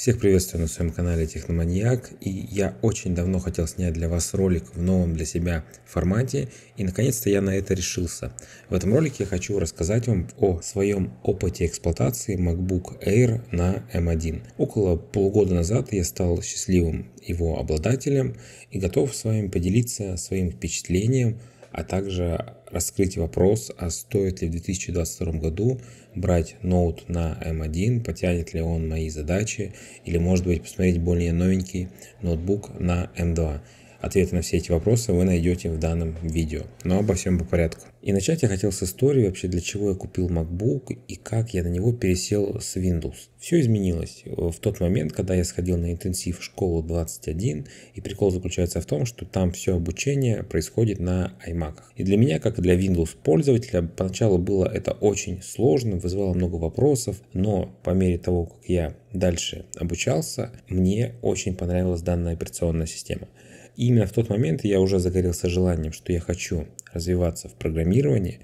Всех приветствую на своем канале Техноманьяк и я очень давно хотел снять для вас ролик в новом для себя формате и наконец-то я на это решился. В этом ролике я хочу рассказать вам о своем опыте эксплуатации MacBook Air на M1. Эм Около полгода назад я стал счастливым его обладателем и готов с вами поделиться своим впечатлением а также раскрыть вопрос, а стоит ли в 2022 году брать ноут на M1, эм потянет ли он мои задачи, или может быть посмотреть более новенький ноутбук на M2. Эм Ответы на все эти вопросы вы найдете в данном видео, но ну, обо всем по порядку. И начать я хотел с истории вообще, для чего я купил MacBook и как я на него пересел с Windows. Все изменилось э, в тот момент, когда я сходил на интенсив в школу 21, и прикол заключается в том, что там все обучение происходит на iMac. И для меня, как и для Windows пользователя, поначалу было это очень сложно, вызывало много вопросов, но по мере того, как я дальше обучался, мне очень понравилась данная операционная система. И именно в тот момент я уже загорелся желанием, что я хочу развиваться в программировании,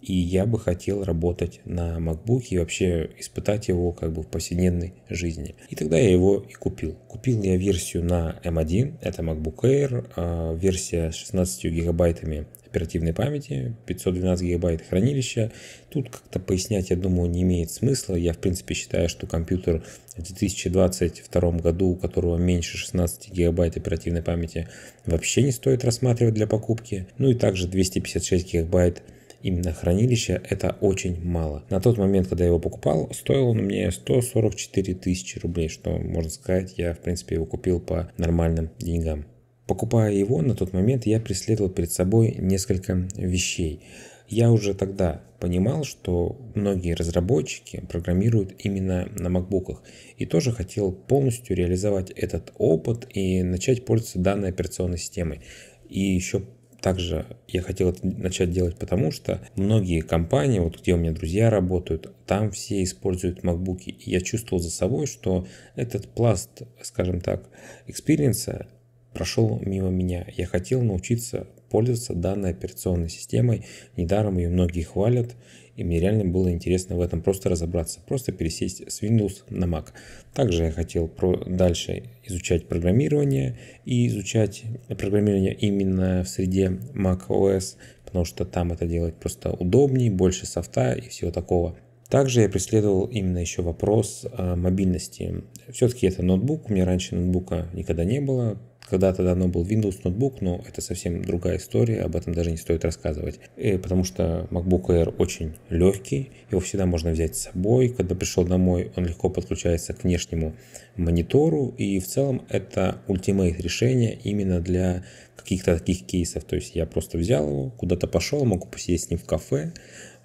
и я бы хотел работать на MacBook и вообще испытать его как бы в повседневной жизни. И тогда я его и купил. Купил я версию на M1, это MacBook Air, а, версия с 16 гигабайтами оперативной памяти, 512 гигабайт хранилища. Тут как-то пояснять, я думаю, не имеет смысла. Я, в принципе, считаю, что компьютер в 2022 году, у которого меньше 16 гигабайт оперативной памяти, вообще не стоит рассматривать для покупки. Ну и также 256 гигабайт именно хранилища, это очень мало. На тот момент, когда я его покупал, стоил он мне 144 тысячи рублей, что, можно сказать, я, в принципе, его купил по нормальным деньгам. Покупая его, на тот момент я преследовал перед собой несколько вещей. Я уже тогда понимал, что многие разработчики программируют именно на макбуках и тоже хотел полностью реализовать этот опыт и начать пользоваться данной операционной системой. И еще также я хотел это начать делать, потому что многие компании, вот где у меня друзья работают, там все используют макбуки. И я чувствовал за собой, что этот пласт, скажем так, экспириенса прошел мимо меня. Я хотел научиться пользоваться данной операционной системой. Недаром ее многие хвалят. И мне реально было интересно в этом просто разобраться, просто пересесть с Windows на Mac. Также я хотел про дальше изучать программирование и изучать программирование именно в среде Mac OS, потому что там это делать просто удобнее, больше софта и всего такого. Также я преследовал именно еще вопрос э, мобильности. Все-таки это ноутбук, у меня раньше ноутбука никогда не было, когда-то давно был Windows ноутбук, но это совсем другая история, об этом даже не стоит рассказывать. И потому что MacBook Air очень легкий, его всегда можно взять с собой. Когда пришел домой, он легко подключается к внешнему монитору. И в целом это ультимейт решение именно для каких-то таких кейсов. То есть я просто взял его, куда-то пошел, могу посидеть с ним в кафе,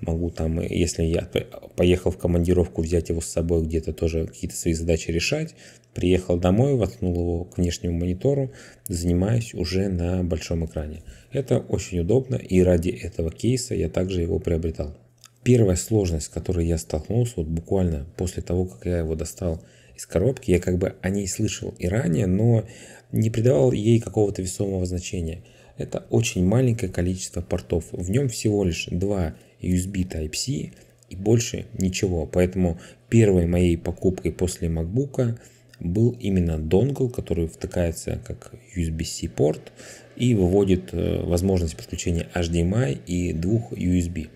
могу там, если я поехал в командировку, взять его с собой где-то тоже какие-то свои задачи решать, приехал домой, воткнул его к внешнему монитору, занимаюсь уже на большом экране. Это очень удобно, и ради этого кейса я также его приобретал. Первая сложность, с которой я столкнулся, вот буквально после того, как я его достал из коробки, я как бы о ней слышал и ранее, но не придавал ей какого-то весомого значения. Это очень маленькое количество портов. В нем всего лишь два USB Type-C и больше ничего. Поэтому первой моей покупкой после MacBook был именно донгл, который втыкается как USB-C порт и выводит э, возможность подключения HDMI эм и двух USB.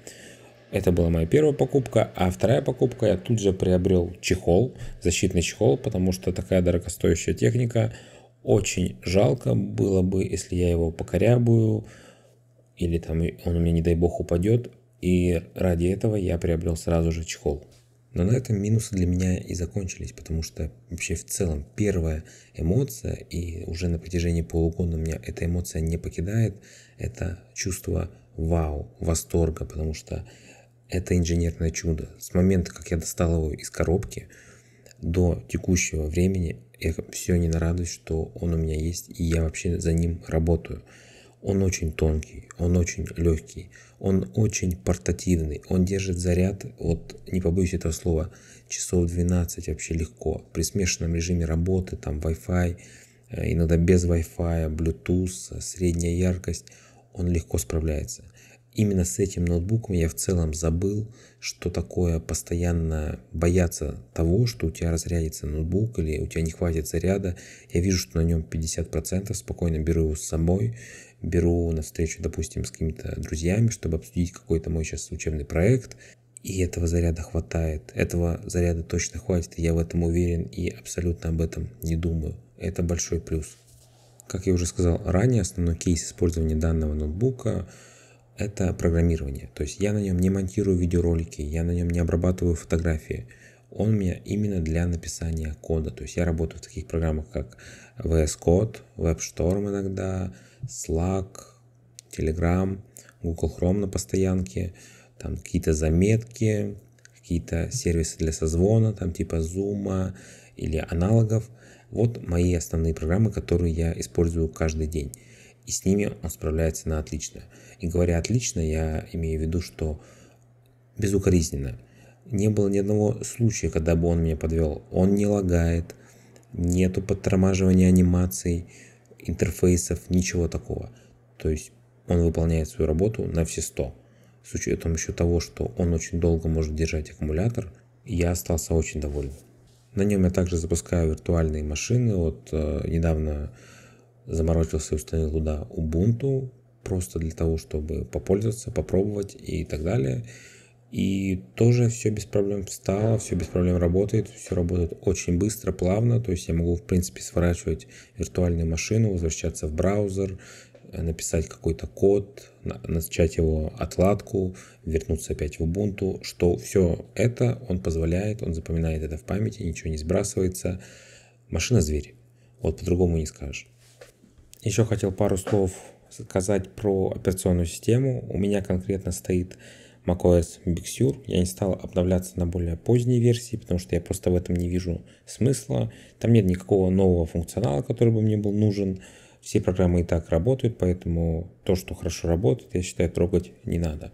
Это была моя первая покупка, а вторая покупка я тут же приобрел чехол, защитный чехол, потому что такая дорогостоящая техника. Очень жалко было бы, если я его покорябую, или там он у меня, не дай бог, упадет, и ради этого я приобрел сразу же чехол. Но на этом минусы для меня и закончились, потому что вообще в целом первая эмоция, и уже на протяжении полугода у меня эта эмоция не покидает, это чувство вау, восторга, потому что это инженерное чудо. С момента, как я достал его из коробки до текущего времени, я все не нарадуюсь, что он у меня есть, и я вообще за ним работаю. Он очень тонкий, он очень легкий, он очень портативный, он держит заряд, от, не побоюсь этого слова, часов 12 вообще легко. При смешанном режиме работы, там Wi-Fi, э, иногда без Wi-Fi, Bluetooth, э, средняя яркость, он легко справляется именно с этим ноутбуком я в целом забыл, что такое постоянно бояться того, что у тебя разрядится ноутбук или у тебя не хватит заряда. Я вижу, что на нем 50%, спокойно беру его с собой, беру на встречу, допустим, с какими-то друзьями, чтобы обсудить какой-то мой сейчас учебный проект. И этого заряда хватает. Этого заряда точно хватит, я в этом уверен и абсолютно об этом не думаю. Это большой плюс. Как я уже сказал ранее, основной кейс использования данного ноутбука это программирование. То есть я на нем не монтирую видеоролики, я на нем не обрабатываю фотографии. Он у меня именно для написания кода. То есть я работаю в таких программах, как VS Code, WebStorm иногда, Slack, Telegram, Google Chrome на постоянке, там какие-то заметки, какие-то сервисы для созвона, там типа Zoom или аналогов. Вот мои основные программы, которые я использую каждый день и с ними он справляется на отлично. И говоря отлично, я имею в виду, что безукоризненно. Не было ни одного случая, когда бы он меня подвел. Он не лагает, нету подтормаживания анимаций, интерфейсов, ничего такого. То есть он выполняет свою работу на все 100. С учетом еще того, что он очень долго может держать аккумулятор, я остался очень доволен. На нем я также запускаю виртуальные машины. Вот э, недавно заморочился и установил туда Ubuntu просто для того, чтобы попользоваться, попробовать и так далее. И тоже все без проблем встало, все без проблем работает, все работает очень быстро, плавно. То есть я могу, в принципе, сворачивать виртуальную машину, возвращаться в браузер, э, написать какой-то код, начать его отладку, вернуться опять в Ubuntu, что все это он позволяет, он запоминает это в памяти, ничего не сбрасывается. Машина зверь. Вот по-другому не скажешь. Еще хотел пару слов сказать про операционную систему. У меня конкретно стоит macOS Big Sur. Я не стал обновляться на более поздние версии, потому что я просто в этом не вижу смысла. Там нет никакого нового функционала, который бы мне был нужен. Все программы и так работают, поэтому то, что хорошо работает, я считаю, трогать не надо.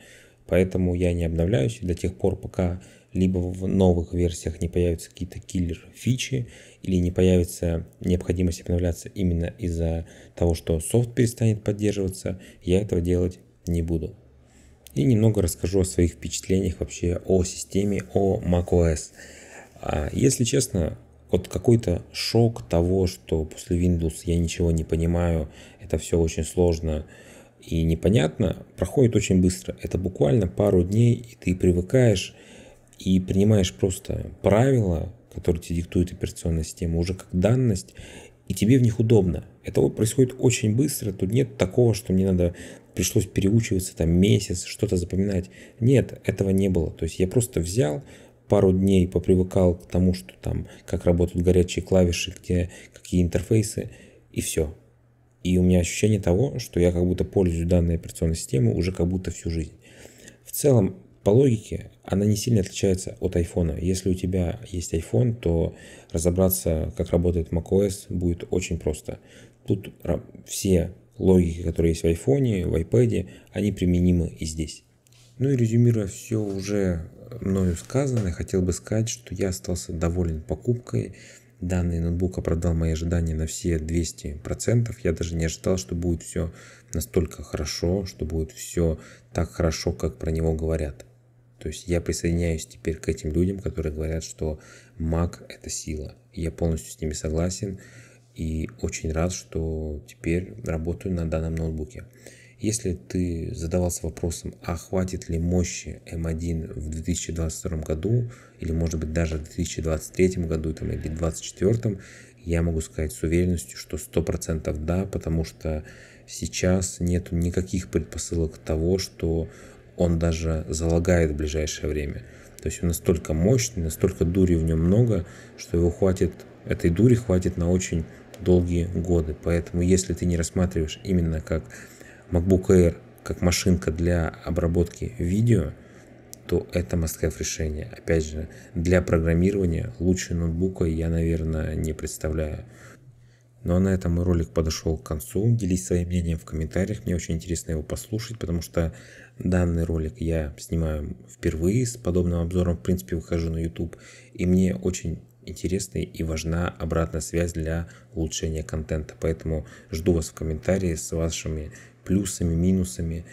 Поэтому я не обновляюсь до тех пор, пока либо в новых версиях не появятся какие-то киллер-фичи, или не появится необходимость обновляться именно из-за того, что софт перестанет поддерживаться, я этого делать не буду. И немного расскажу о своих впечатлениях вообще о системе, о macOS. А, если честно, вот какой-то шок того, что после Windows я ничего не понимаю, это все очень сложно, и непонятно, проходит очень быстро. Это буквально пару дней, и ты привыкаешь и принимаешь просто правила, которые тебе диктует операционная система, уже как данность, и тебе в них удобно. Это вот происходит очень быстро, тут нет такого, что мне надо пришлось переучиваться там месяц, что-то запоминать. Нет, этого не было. То есть я просто взял, пару дней попривыкал к тому, что там, как работают горячие клавиши, где какие интерфейсы, и все. И у меня ощущение того, что я как будто пользуюсь данной операционной системой уже как будто всю жизнь. В целом, по логике, она не сильно отличается от iPhone. Если у тебя есть iPhone, то разобраться, как работает macOS, будет очень просто. Тут все логики, которые есть в iPhone, в iPad, они применимы и здесь. Ну и резюмируя все уже мною сказанное, хотел бы сказать, что я остался доволен покупкой данный ноутбук оправдал мои ожидания на все 200%. Я даже не ожидал, что будет все настолько хорошо, что будет все так хорошо, как про него говорят. То есть я присоединяюсь теперь к этим людям, которые говорят, что Mac — это сила. Я полностью с ними согласен и очень рад, что теперь работаю на данном ноутбуке. Если ты задавался вопросом, а хватит ли мощи М1 эм в 2022 году, или может быть даже в 2023 году там, или 2024, я могу сказать с уверенностью, что 100% да, потому что сейчас нет никаких предпосылок того, что он даже залагает в ближайшее время. То есть он настолько мощный, настолько дури в нем много, что его хватит, этой дури хватит на очень долгие годы. Поэтому если ты не рассматриваешь именно как MacBook Air как машинка для обработки видео, то это must-have решение. Опять же, для программирования лучше ноутбука я, наверное, не представляю. Ну а на этом мой ролик подошел к концу. Делись своим мнением в комментариях, мне очень интересно его послушать, потому что данный ролик я снимаю впервые с подобным обзором, в принципе, выхожу на YouTube, и мне очень интересна и важна обратная связь для улучшения контента. Поэтому жду вас в комментарии с вашими плюсами, минусами.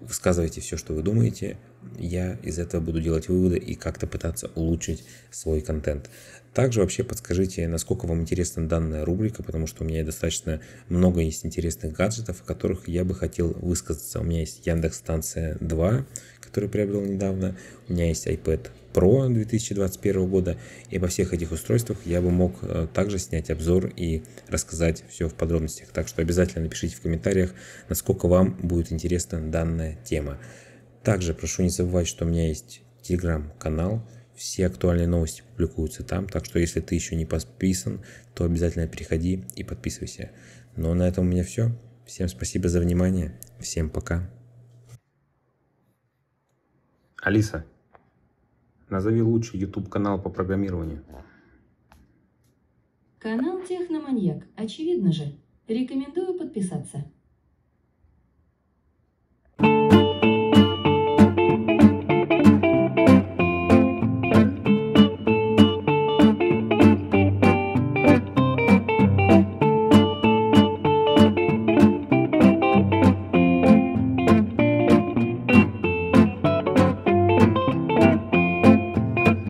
Высказывайте все, что вы думаете. Я из этого буду делать выводы и как-то пытаться улучшить свой контент. Также вообще подскажите, насколько вам интересна данная рубрика, потому что у меня достаточно много есть интересных гаджетов, о которых я бы хотел высказаться. У меня есть Яндекс Станция 2, который приобрел недавно. У меня есть iPad Pro 2021 года, и обо всех этих устройствах я бы мог э, также снять обзор и рассказать все в подробностях. Так что обязательно напишите в комментариях, насколько вам будет интересна данная тема. Также прошу не забывать, что у меня есть телеграм-канал, все актуальные новости публикуются там, так что если ты еще не подписан, то обязательно переходи и подписывайся. Ну а на этом у меня все. Всем спасибо за внимание. Всем пока. Алиса, Назови лучший YouTube канал по программированию. Канал Техноманьяк, очевидно же. Рекомендую подписаться.